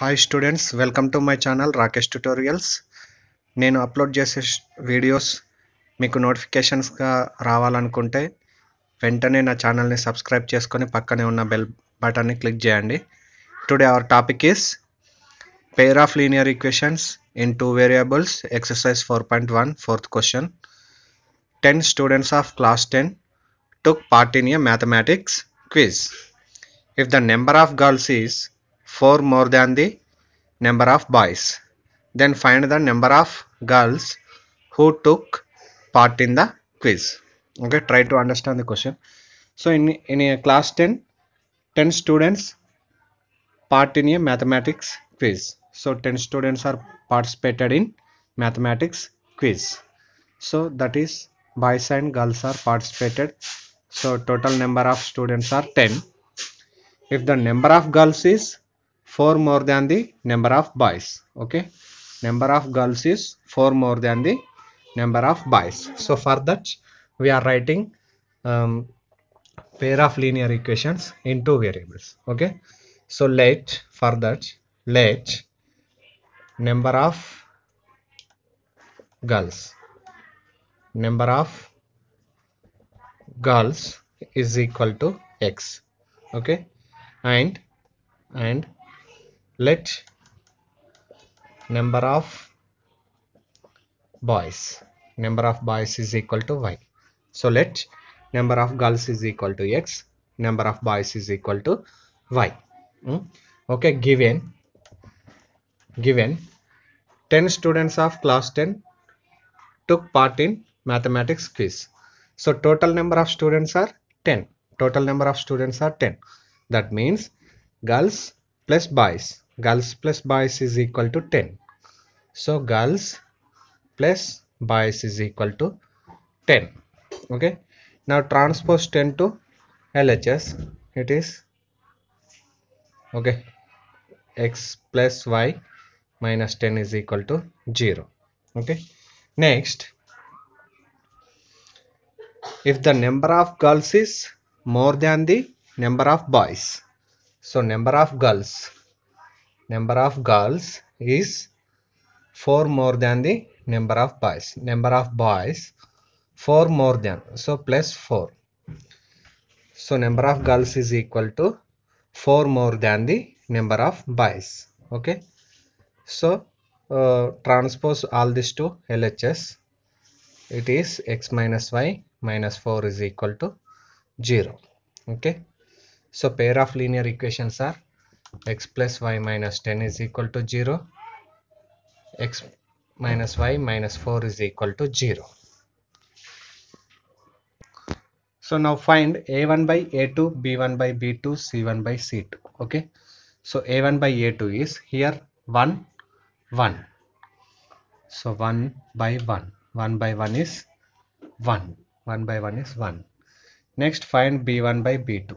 Hi students welcome to my channel Rakesh tutorials నేను upload చేసే videos మీకు నోటిఫికేషన్స్గా రావాలనుకుంటే వెంటనే నా ఛానల్ని సబ్స్క్రైబ్ చేసుకొని పక్కనే ఉన్న బెల్ బటన్ని క్లిక్ చేయండి today our topic is pair of linear equations in two variables exercise four point one fourth question ten students of class ten took part in a mathematics quiz if the number of girls is 4 more than the number of boys. Then find the number of girls who took part in the quiz. Okay, try to understand the question. So in, in a class 10, 10 students part in a mathematics quiz. So 10 students are participated in mathematics quiz. So that is boys and girls are participated. So total number of students are 10. If the number of girls is 4 more than the number of boys okay number of girls is 4 more than the number of boys so for that we are writing um, pair of linear equations in two variables okay so let for that let number of girls number of girls is equal to x okay and and let number of boys number of boys is equal to y so let number of girls is equal to x number of boys is equal to y mm? okay given given 10 students of class 10 took part in mathematics quiz so total number of students are 10 total number of students are 10 that means girls plus boys Girls plus Bias is equal to 10. So girls plus Bias is equal to 10. Okay. Now transpose 10 to LHS. It is okay x plus y minus 10 is equal to 0 okay next if the number of girls is more than the number of boys so number of girls number of girls is 4 more than the number of boys number of boys 4 more than so plus 4 so number of girls is equal to 4 more than the number of boys okay so uh, transpose all this to LHS it is x minus y minus 4 is equal to 0 okay so pair of linear equations are x plus y minus 10 is equal to 0 x minus y minus 4 is equal to 0 so now find a1 by a2 b1 by b2 c1 by c2 okay so a1 by a2 is here 1 1 so 1 by 1 1 by 1 is 1 1 by 1 is 1 next find b1 by b2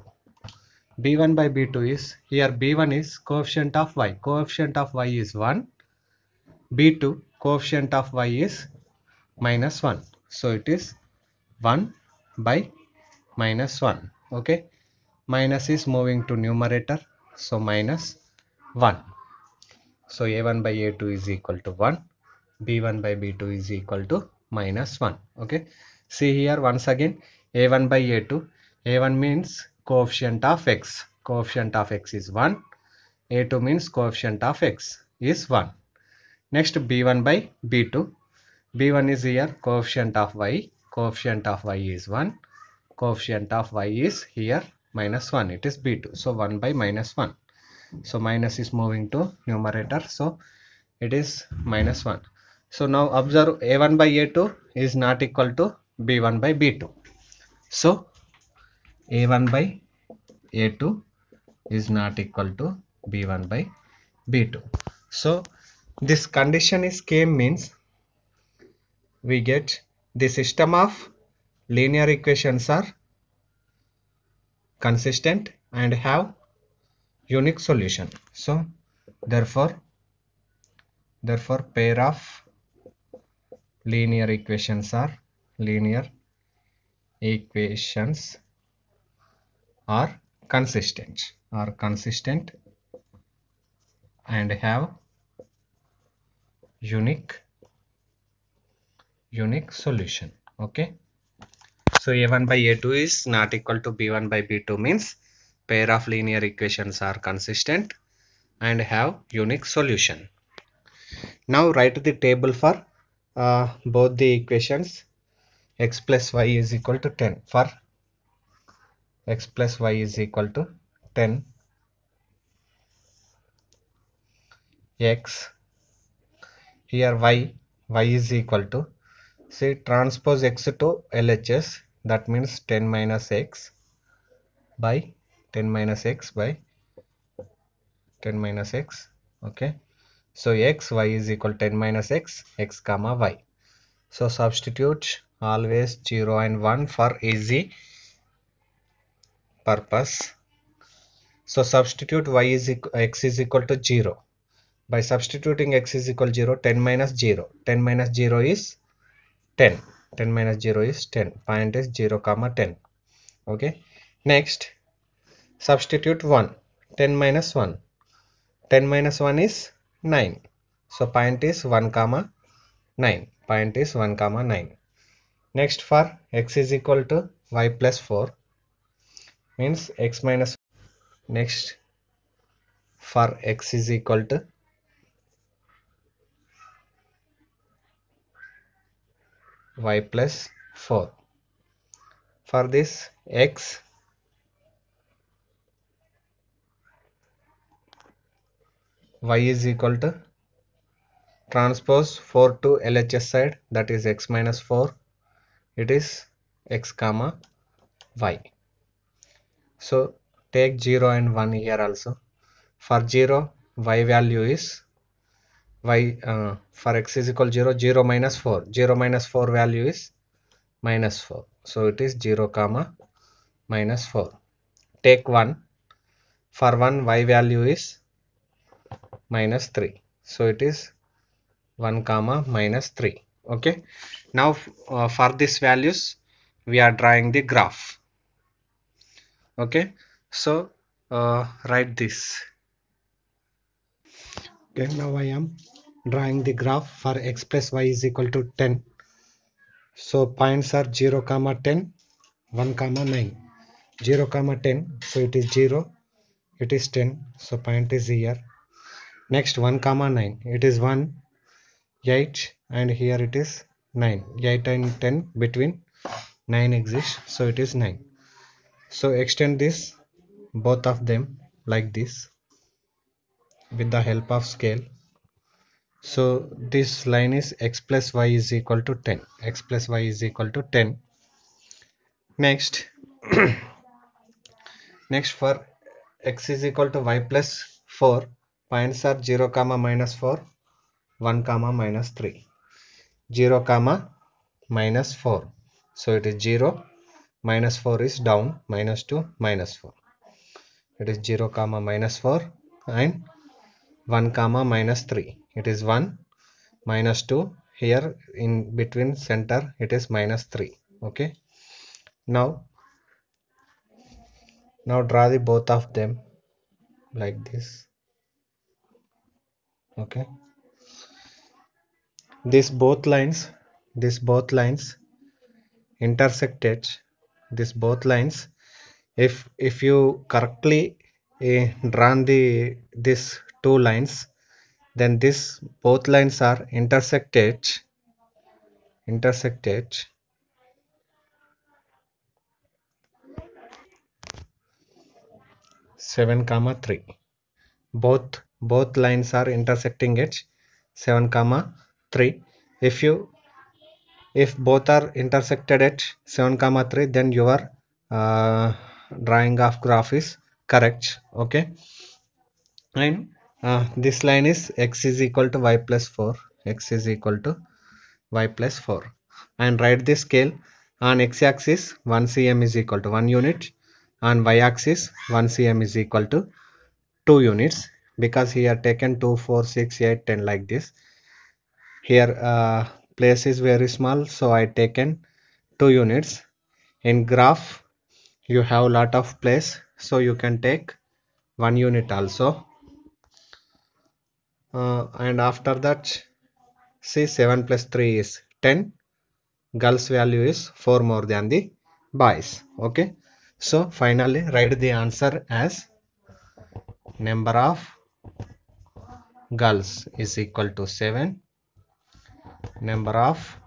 b1 by b2 is here b1 is coefficient of y coefficient of y is 1 b2 coefficient of y is minus 1 so it is 1 by minus 1 okay minus is moving to numerator so minus 1 so a1 by a2 is equal to 1 b1 by b2 is equal to minus 1 okay see here once again a1 by a2 a1 means coefficient of x. Coefficient of x is 1. A2 means coefficient of x is 1. Next B1 by B2. B1 is here coefficient of y. Coefficient of y is 1. Coefficient of y is here minus 1. It is B2. So 1 by minus 1. So minus is moving to numerator. So it is minus 1. So now observe a1 by a2 is not equal to b1 by b2. So a1 by a2 is not equal to b1 by b2 so this condition is came means we get the system of linear equations are consistent and have unique solution so therefore therefore pair of linear equations are linear equations are consistent are consistent and have unique unique solution okay so a1 by a2 is not equal to b1 by b2 means pair of linear equations are consistent and have unique solution now write the table for uh, both the equations x plus y is equal to 10 for x plus y is equal to 10 x here y y is equal to say transpose x to LHS that means 10 minus x by 10 minus x by 10 minus x okay so x y is equal 10 minus x x comma y so substitute always 0 and 1 for easy purpose. So substitute y is x is equal to 0. By substituting x is equal to 0, 10 minus 0. 10 minus 0 is 10. 10 minus 0 is 10. Point is 0 comma 10. Okay. Next, substitute 1. 10 minus 1. 10 minus 1 is 9. So point is 1 comma 9. Point is 1 comma 9. Next for x is equal to y plus 4 means x minus next for x is equal to y plus 4 for this x y is equal to transpose 4 to LHS side that is x minus 4 it is x comma y so take 0 and 1 here also for 0 y value is y uh, for x is equal 0 0 minus 4 0 minus 4 value is minus 4 so it is 0 comma minus 4 take 1 for 1 y value is minus 3 so it is 1 comma minus 3 okay now uh, for these values we are drawing the graph okay so uh, write this okay now i am drawing the graph for x plus y is equal to 10 so points are 0 comma 10 1 comma 9 0 comma 10 so it is 0 it is 10 so point is here next 1 comma 9 it is 1 8 and here it is 9 8 and 10 between 9 exists so it is 9 so extend this both of them like this with the help of scale so this line is x plus y is equal to 10 x plus y is equal to 10 next next for x is equal to y plus 4 points are 0 comma minus 4 1 comma minus 3 0 comma minus 4 so it is 0 minus 4 is down minus 2 minus 4 it is 0 comma minus 4 and 1 comma minus 3 it is 1 minus 2 here in between center it is minus 3 okay now now draw the both of them like this okay this both lines this both lines intersect this both lines if if you correctly uh, eh, drawn the this two lines then this both lines are intersected intersected seven comma three both both lines are intersecting at seven comma three if you if both are intersected at 7 comma 3 then your uh, drawing of graph is correct okay and uh, this line is x is equal to y plus 4 x is equal to y plus 4 and write this scale on x-axis 1 cm is equal to 1 unit on y-axis 1 cm is equal to 2 units because here taken 2 4 6 8 10 like this here uh, place is very small so I taken two units in graph you have lot of place so you can take one unit also uh, and after that see 7 plus 3 is 10 girls value is 4 more than the boys okay so finally write the answer as number of girls is equal to 7 number of